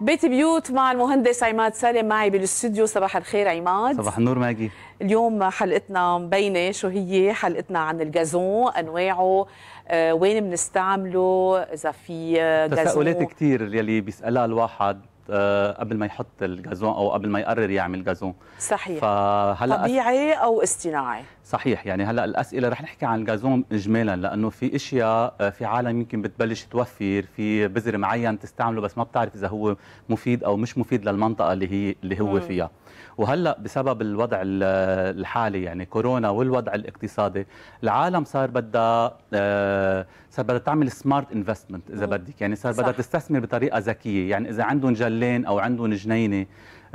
بيت بيوت مع المهندس عماد سالم معي بالاستوديو صباح الخير عماد صباح النور ماجي اليوم حلقتنا مبينه شو هي حلقتنا عن الجازون انواعه آه، وين بنستعمله اذا في آه، جازون تساؤلات كثير يلي بيسالها الواحد آه، قبل ما يحط الجازون او قبل ما يقرر يعمل جازون صحيح فهلا طبيعي او اصطناعي صحيح يعني هلا الاسئله رح نحكي عن الجازوم اجمالا لانه في اشياء آه، في عالم يمكن بتبلش توفر في بذر معين تستعمله بس ما بتعرف اذا هو مفيد او مش مفيد للمنطقه اللي هي اللي هو فيها وهلا بسبب الوضع آه، الحالي يعني كورونا والوضع الاقتصادي العالم صار بدها آه، صار بدها تعمل سمارت انفستمنت اذا بدك يعني صار بدها تستثمر بطريقه ذكيه يعني اذا عندهم جلين او عندهم جنينه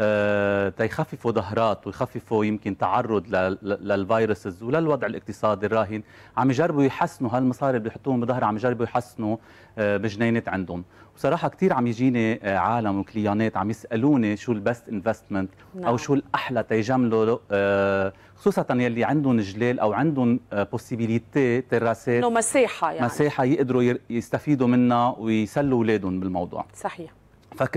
آه، تيخففوا ظهرات ويخففوا يمكن تعرض للفيروسز وللوضع الاقتصادي الراهن عم يجربوا يحسنوا هالمصاري اللي بيحطوهم بظهر عم يجربوا يحسنوا آه، بجنينات عندهم وصراحة كثير عم يجيني آه، عالم وكليانات عم يسالوني شو البست انفستمنت او نعم. شو الاحلى تيجملوا خصوصا يلي عندهم جلال او عندهم بوسيبيليتي تراسات انه مساحه يعني مساحه يقدروا يستفيدوا منها ويسلوا اولادهم بالموضوع صحيح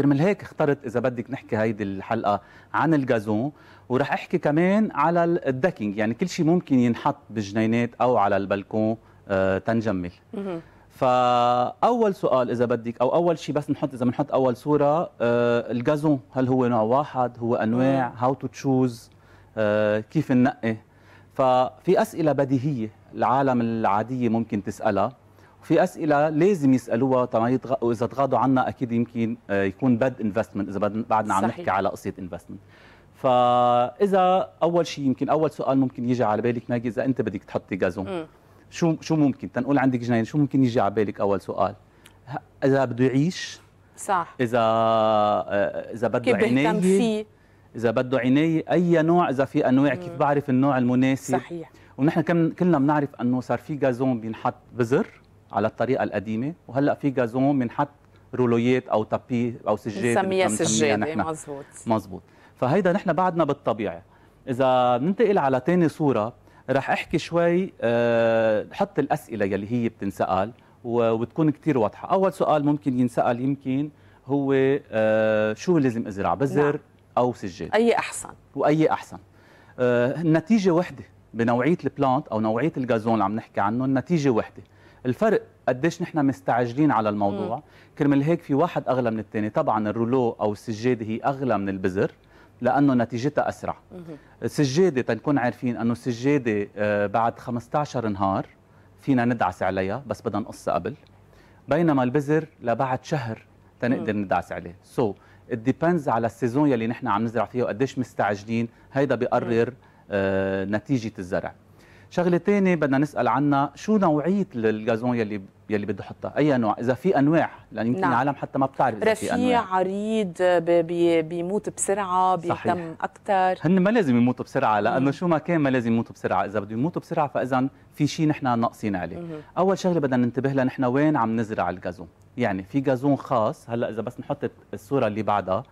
من هيك اخترت اذا بدك نحكي هيدي الحلقه عن الجازون وراح احكي كمان على الدكينج يعني كل شيء ممكن ينحط بالجنينات او على البلكون آه تنجمل فاول سؤال اذا بدك او اول شيء بس نحط اذا بنحط اول صوره آه الجازون هل هو نوع واحد هو انواع هاو تو تشوز كيف ننقي ففي اسئله بديهيه العالم العاديه ممكن تسالها في اسئله لازم يسالوها طبعا واذا تغاضوا عنا اكيد يمكن آه، يكون باد انفستمنت اذا بعدنا عم نحكي على قصه انفستمنت فاذا اول شيء يمكن اول سؤال ممكن يجي على بالك ماجي اذا انت بدك تحطي جازون شو شو ممكن تنقول عندك جنين شو ممكن يجي على بالك اول سؤال اذا بده يعيش صح اذا آه، اذا بده عنايه فيه اذا بده عنايه اي نوع اذا في انواع كيف بعرف النوع المناسب صحيح ونحن كلنا بنعرف انه صار في جازون بينحط بذر على الطريقه القديمه وهلا في جازون بنحط رولويات او تابي او سجاد بنسميها سجاده مزبوط نعم. مزبوط فهيدا نحن بعدنا بالطبيعه اذا ننتقل على ثاني صوره رح احكي شوي آه، حط الاسئله يلي هي بتنسال وبتكون كثير واضحه اول سؤال ممكن ينسال يمكن هو آه، شو لازم ازرع بذر نعم. او سجاد اي احسن واي احسن النتيجه آه، وحده بنوعيه البلانت او نوعيه الجازون اللي عم نحكي عنه النتيجه وحده الفرق قديش نحن مستعجلين على الموضوع مم. كرمال هيك في واحد اغلى من الثاني طبعا الرولو او السجاده هي اغلى من البزر لانه نتيجتها اسرع السجاده تنكون عارفين انه السجاده آه، بعد 15 نهار فينا ندعس عليها بس بدها نقصها قبل بينما البزر لبعد شهر تنقدر ندعس عليه سو so, الديبنز على السيزون يلي نحن عم نزرع فيه وقديش مستعجلين هيدا بيقرر آه نتيجه الزرع شغله ثانيه بدنا نسال عنها شو نوعيه الجازون يلي يلي بده يحطها اي نوع اذا في انواع لان يمكن نعم. العالم حتى ما بتعرف اذا في انواع رفيع عريض بيموت بسرعه بيهتم اكثر هن ما لازم يموتوا بسرعه لانه شو ما كان ما لازم يموتوا بسرعه اذا بده يموتوا بسرعه فاذا في شيء نحن ناقصين عليه مم. اول شغله بدنا ننتبه لها نحن وين عم نزرع الجازون يعني في جازون خاص هلا اذا بس نحط الصوره اللي بعدها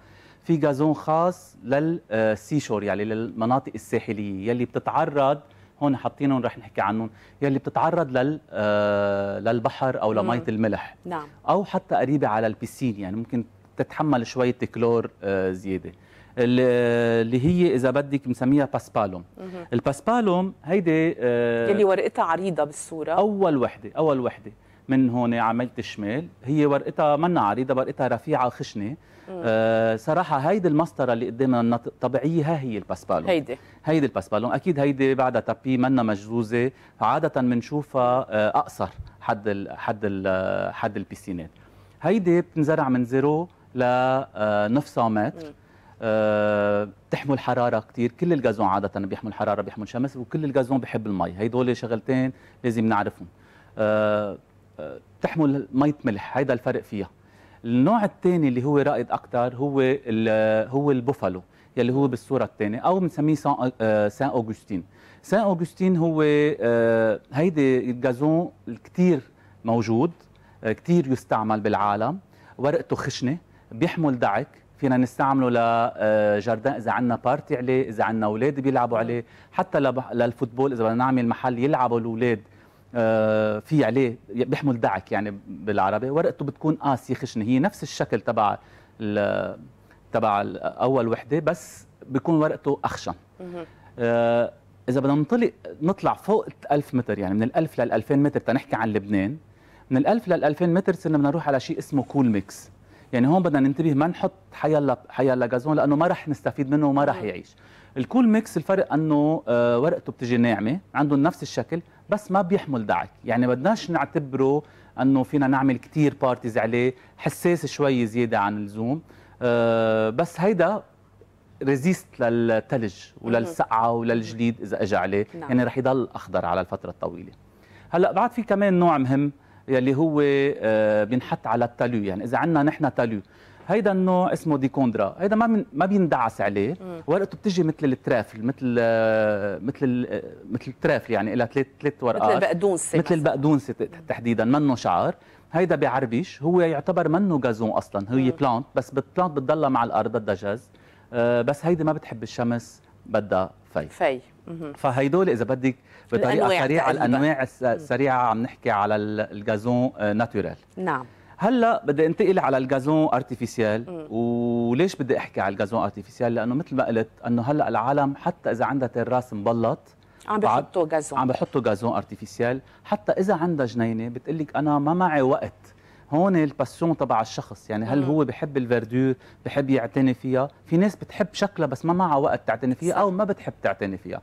في جازون خاص للسيشور آه، يعني للمناطق الساحليه يلي بتتعرض هون حاطينهم رح نحكي عنهم يلي بتتعرض لل آه، للبحر او لميه الملح نعم. او حتى قريبه على البيسين يعني ممكن تتحمل شويه كلور آه، زياده اللي هي اذا بدك بنسميها باسبالوم الباسبالوم هيدي آه، يلي ورقتها عريضه بالصوره اول وحده اول وحده من هون عملت شمال هي ورقتها منا عريضه ورقتها رفيعه خشنه آه صراحه هيدي المسطره اللي قدامنا النط... طبيعيه ها هي الباسبالون هيدي هيدي الباسبالون اكيد هيدي بعدها تبي منا مجزوزه عاده بنشوفها آه اقصر حد الـ حد الـ حد البيسينات هيدي بتنزرع من زيرو آه، نص متر آه، بتحمل حراره كثير كل الجازون عاده بيحمل حراره بيحمل شمس وكل الجازون بحب المي هدول شغلتين لازم نعرفهم أه تحمل ميه ملح هيدا الفرق فيها النوع الثاني اللي هو رائد اكثر هو هو البوفالو يلي هو بالصوره الثانيه او بنسميه سان آه، سان اوغستين سان اوغستين هو آه، هيدي الجازون كثير موجود آه، كثير يستعمل بالعالم ورقته خشنه بيحمل دعك فينا نستعمله لجردان اذا عندنا بارتي عليه اذا عندنا اولاد بيلعبوا عليه حتى للفوتبول اذا بدنا نعمل محل يلعبوا الاولاد آه، في عليه بيحمل دعك يعني بالعربي ورقته بتكون قاسيه خشنه هي نفس الشكل تبع تبع اول وحده بس بيكون ورقته اخشن آه، اذا بدنا ننطلق نطلع فوق 1000 متر يعني من ال1000 لل2000 متر تنحكي عن لبنان من ال1000 لل2000 متر صرنا بدنا نروح على شيء اسمه كول ميكس يعني هون بدنا ننتبه ما نحط حيلا حيلا جازون لانه ما رح نستفيد منه وما رح يعيش الكول ميكس الفرق انه آه، ورقته بتجي ناعمه عنده نفس الشكل بس ما بيحمل دعك يعني بدناش نعتبره انه فينا نعمل كتير بارتيز عليه حساس شوي زياده عن اللزوم آه، بس هيدا ريزيست للثلج وللسقعه وللجليد اذا اجى عليه نعم. يعني رح يضل اخضر على الفتره الطويله هلا بعد في كمان نوع مهم يلي هو آه، بينحط على التالو يعني اذا عندنا نحن تالو هيدا النوع اسمه ديكوندرا هيدا ما من ما بيندعس عليه ورقته بتجي مثل الترافل مثل آه، مثل آه، مثل الترافل يعني لها ثلاث ثلاث ورقات مثل البقدونسه مثل البقدونسه تحديدا منه شعر هيدا بعربيش هو يعتبر منه جازون اصلا هي بلانت بس بالبلانت بتضلها مع الارض بدها بس هيدي ما بتحب الشمس بدها في في فهيدول اذا بدك بطريقه سريعه الانواع السريعه عم نحكي على الجازون ناتورال آه، نعم هلا بدي انتقل على الجازون ارتيفيسيال وليش بدي احكي على الجازون ارتيفيسيال لانه مثل ما قلت انه هلا العالم حتى اذا عندها تراس مبلط عم بحطوا جازون عم بحطوا جازون ارتيفيسيال حتى اذا عندها جنينه بتقول لك انا ما معي وقت هون الباسيون تبع الشخص يعني هل هو بحب الفردور بحب يعتني فيها في ناس بتحب شكلها بس ما معها وقت تعتني فيها او ما بتحب تعتني فيها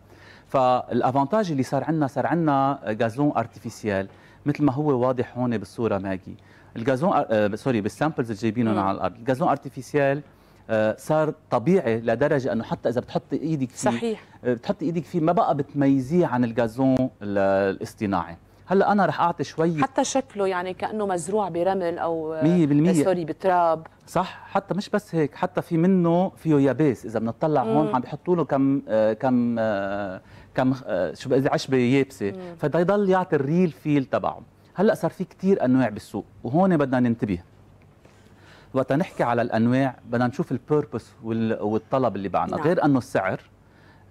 فالافانتاج اللي صار عندنا صار عندنا غازون ارتيفيسيال مثل ما هو واضح هون بالصوره ماجي الغازون آه سوري بالسامبلز اللي جايبينهم على الارض الغازون ارتيفيسيال صار طبيعي لدرجه انه حتى اذا بتحط ايدك فيه صحيح بتحط ايدك فيه ما بقى بتميزيه عن الغازون الاصطناعي هلا انا رح اعطي شوي حتى شكله يعني كانه مزروع برمل او آه، بالمية. سوري بتراب صح حتى مش بس هيك حتى في منه فيه يابس اذا بنطلع هون عم بيحطوا له كم آه كم آه كم آه شو عشبه يابسه فبده يضل يعطي الريل فيل تبعه هلا صار في كثير انواع بالسوق وهون بدنا ننتبه وقت نحكي على الانواع بدنا نشوف البيربس والطلب اللي بعنا نعم. غير انه السعر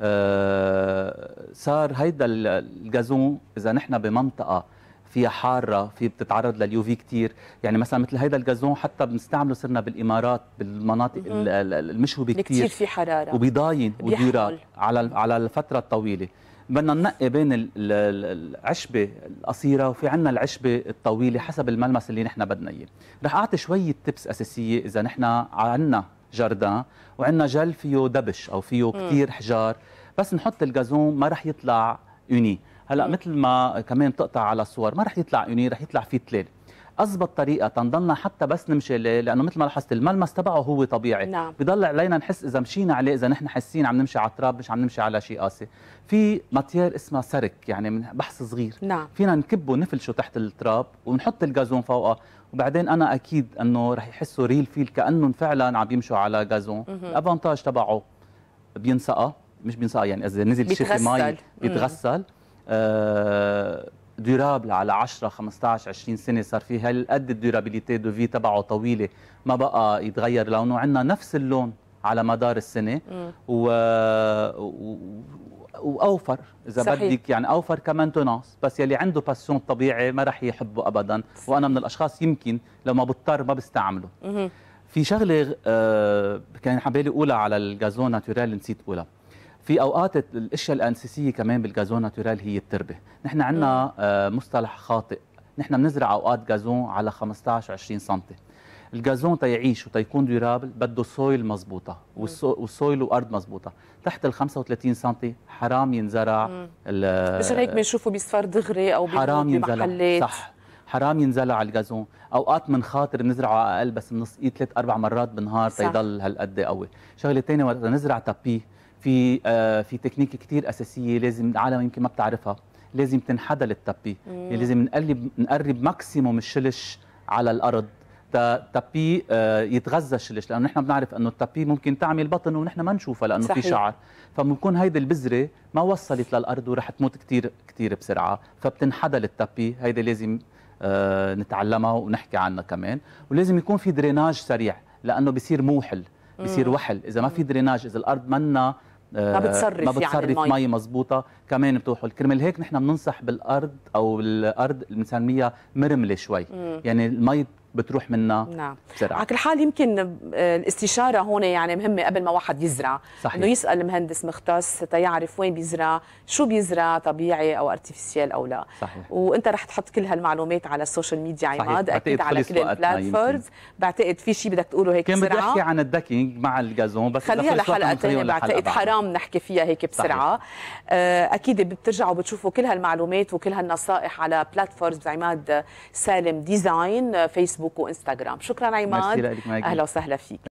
آه، صار هيدا الجازون اذا نحن بمنطقه فيها حاره في بتتعرض لليوفي كثير يعني مثلا مثل هيدا الجازون حتى بنستعمله صرنا بالامارات بالمناطق المشهوبه كثير في حراره وبيضاين وديرة على على الفتره الطويله بدنا ننقي بين العشبه القصيره وفي عندنا العشبه الطويله حسب الملمس اللي نحن بدنا اياه رح اعطي شويه تبس اساسيه اذا نحن عندنا جردان وعندنا جل فيه دبش او فيه كثير حجار بس نحط الجازون ما رح يطلع يوني هلا مثل ما كمان بتقطع على الصور ما رح يطلع يوني رح يطلع فيه تلال اضبط طريقه تنضلنا حتى بس نمشي ليه لانه مثل ما لاحظت الملمس تبعه هو طبيعي نعم. بضل علينا نحس اذا مشينا عليه اذا نحن حاسين عم نمشي على التراب مش عم نمشي على شيء قاسي في ماتير اسمها سرك يعني من بحث صغير نعم. فينا نكبه نفلشه تحت التراب ونحط الجازون فوقه وبعدين انا اكيد انه رح يحسوا ريل فيل كانهم فعلا عم يمشوا على جازون الافانتاج تبعه بينسقى مش بينسقى يعني اذا نزل شيء في مي بيتغسل ديرابل آه، على 10 15 20 سنه صار في هالقد الديرابيليتي دو في تبعه طويله ما بقى يتغير لونه عندنا نفس اللون على مدار السنه و... و... واوفر اذا صحيح. بدك يعني اوفر كمان تونس بس يلي عنده باسيون طبيعي ما رح يحبه ابدا وانا من الاشخاص يمكن لما بضطر ما بستعمله في شغله آه كان حبالي اقولها على الجازون ناتورال نسيت اقولها في اوقات الاشياء الانسيسيه كمان بالجازون ناتورال هي التربه نحن عندنا آه مصطلح خاطئ نحن بنزرع اوقات جازون على 15 20 سم الجازون تيعيش وتيكون ديرابل بده سويل مضبوطه والسويل وارض مضبوطه تحت ال 35 سم حرام ينزرع مشان هيك بنشوفه بيصفر دغري او حرام ينزرع صح حرام ينزلع على الجازون اوقات من خاطر بنزرعه اقل بس بنسقيه ثلاث اربع مرات بالنهار تيضل هالقد قوي شغله ثانيه وقت نزرع تابيه في آه في تكنيك كثير اساسيه لازم العالم يمكن ما بتعرفها لازم تنحدى للتبي يعني لازم نقلب نقرب ماكسيموم الشلش على الارض التابي آه، يتغذى الشلش لانه نحن بنعرف انه التابي ممكن تعمل بطن ونحن ما نشوفها لانه صحيح. في شعر فبكون هيدي البذره ما وصلت للارض ورح تموت كثير كثير بسرعه فبتنحدى التابي هيدي لازم آه، نتعلمها ونحكي عنها كمان ولازم يكون في دريناج سريع لانه بصير موحل بصير وحل اذا ما في دريناج اذا الارض منا آه، ما بتصرف ما يعني بتصرف يعني مي مضبوطه كمان بتوحل كرمال هيك نحن بننصح بالارض او الارض بنسميها مرمله شوي مم. يعني المي بتروح منا نعم بسرعه على كل حال يمكن آه، الاستشاره هون يعني مهمه قبل ما واحد يزرع صحيح. انه يسال مهندس مختص تيعرف وين بيزرع شو بيزرع طبيعي او ارتفيسيال او لا صحيح. وانت رح تحط كل هالمعلومات على السوشيال ميديا عماد اكيد على كل البلاتفورمز بعتقد في شيء بدك تقوله هيك بسرعه كان بدي احكي عن الدكينج مع الجازون بس خليها لحلقه ثانيه بعتقد حرام نحكي فيها هيك بسرعه آه، اكيد بترجعوا بتشوفوا كل هالمعلومات وكل هالنصائح على بلاتفورمز عماد سالم ديزاين آه، فيسبوك فيسبوك وانستغرام شكرا عماد اهلا وسهلا فيك